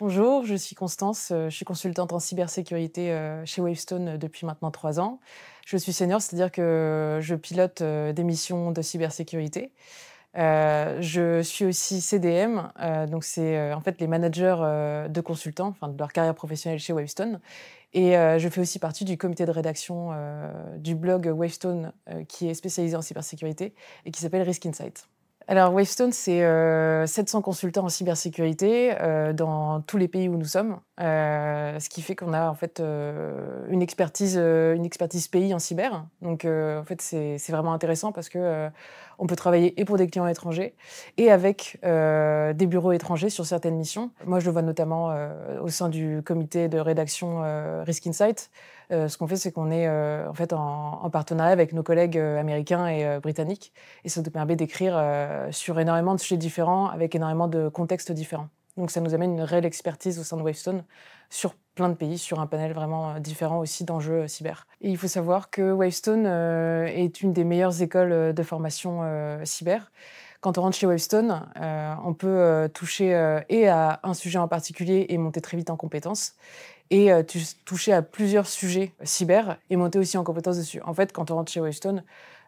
Bonjour, je suis Constance, euh, je suis consultante en cybersécurité euh, chez Wavestone euh, depuis maintenant trois ans. Je suis senior, c'est-à-dire que je pilote des missions de cybersécurité. je suis aussi CDM, donc c'est en fait les managers de consultants, enfin de leur carrière professionnelle chez Wavestone. Et je fais aussi partie du comité de rédaction du blog Wavestone qui est spécialisé en cybersécurité et qui s'appelle Risk Insight. Alors, Wavestone, c'est 700 euh, consultants en cybersécurité euh, dans tous les pays où nous sommes, euh, ce qui fait qu'on a en fait une expertise, une expertise pays en cyber. Donc, en fait, c'est vraiment intéressant parce que on peut travailler et pour des clients étrangers et avec des bureaux étrangers sur certaines missions. Moi, je le vois notamment au sein du comité de rédaction Risk Insight. ce qu'on fait, c'est qu'on est, en fait en, partenariat avec nos collègues américains et britanniques, et ça nous permet d'écrire euh, sur énormément de sujets différents, avec énormément de contextes différents. Donc ça nous amène une réelle expertise au sein de Wavestone sur plein de pays, sur un panel vraiment euh, différent aussi d'enjeux euh, cyber. Et il faut savoir que Wavestone est une des meilleures écoles de formation cyber. Quand on rentre chez Wavestone, on peut toucher et à un sujet en particulier et monter très vite en compétences et toucher à plusieurs sujets cyber et monter aussi en compétences dessus. En fait, quand on rentre chez Wavestone,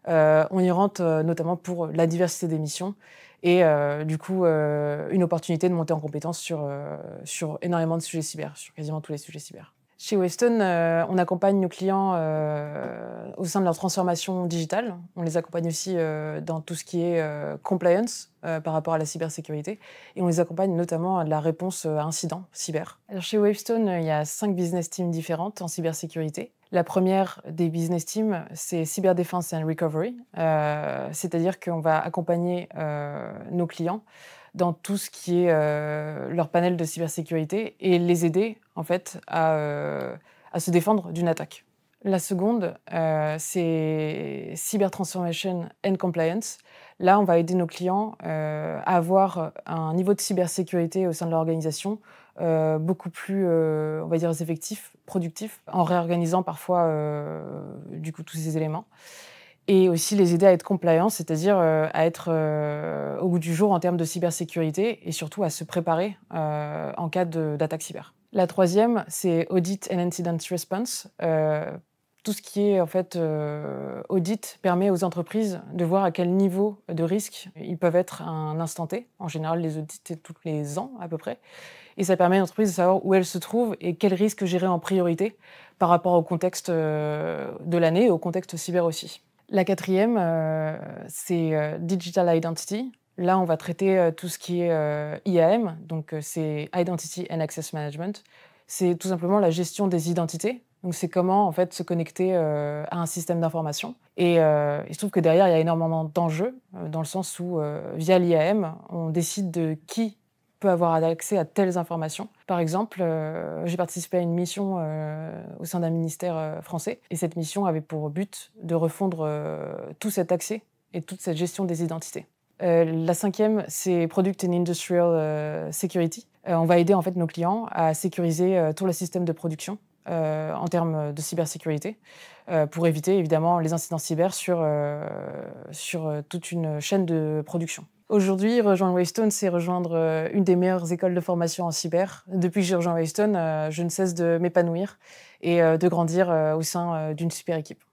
euh, on y rentre euh, notamment pour euh, la diversité des missions et du coup une opportunité de monter en compétence sur, énormément de sujets cyber, sur quasiment tous les sujets cyber. Chez Weston, on accompagne nos clients au sein de leur transformation digitale. On les accompagne aussi dans tout ce qui est compliance par rapport à la cybersécurité. Et on les accompagne notamment à la réponse à incidents cyber. chez Wavestone, il y a cinq business teams différentes en cybersécurité. La première des business teams, c'est Cyber Defense and Recovery, euh, c'est-à-dire qu'on va accompagner euh, nos clients dans tout ce qui est euh, leur panel de cybersécurité et les aider en fait à se défendre d'une attaque. La seconde, euh, c'est Cyber Transformation and Compliance. Là, on va aider nos clients euh, à avoir un niveau de cybersécurité au sein de l'organisation, euh, beaucoup plus, on va dire, effectif, productif, en réorganisant parfois, du coup, tous ces éléments. Et aussi les aider à être compliance, c'est-à-dire à être au goût du jour en termes de cybersécurité et surtout à se préparer en cas d'attaque cyber. La troisième, c'est Audit and Incident Response. Euh, tout ce qui est en fait euh, audit permet aux entreprises de voir à quel niveau de risque ils peuvent être à un instant T. En général, les audits c'est tous les ans à peu près, et ça permet aux entreprises de savoir où elles se trouvent et quels risques gérer en priorité par rapport au contexte euh, de l'année et au contexte cyber aussi. La quatrième, euh, c'est digital identity. Là, on va traiter tout ce qui est IAM, donc c'est Identity and Access Management. C'est tout simplement la gestion des identités donc c'est comment en fait se connecter euh, à un système d'information. Et euh, il se trouve que derrière il y a énormément d'enjeux euh, dans le sens où via l'IAM on décide de qui peut avoir accès à telles informations. Par exemple, j'ai participé à une mission au sein d'un ministère français et cette mission avait pour but de refondre tout cet accès et toute cette gestion des identités. la cinquième, c'est Product and Industrial Security. on va aider en fait nos clients à sécuriser tout le système de production euh, en termes de cybersécurité euh, pour éviter évidemment les incidents cyber sur, euh, sur toute une chaîne de production. Aujourd'hui, rejoindre Waystone, c'est rejoindre une des meilleures écoles de formation en cyber. Depuis que j'ai rejoint Waystone, je ne cesse de m'épanouir et de grandir au sein d'une super équipe.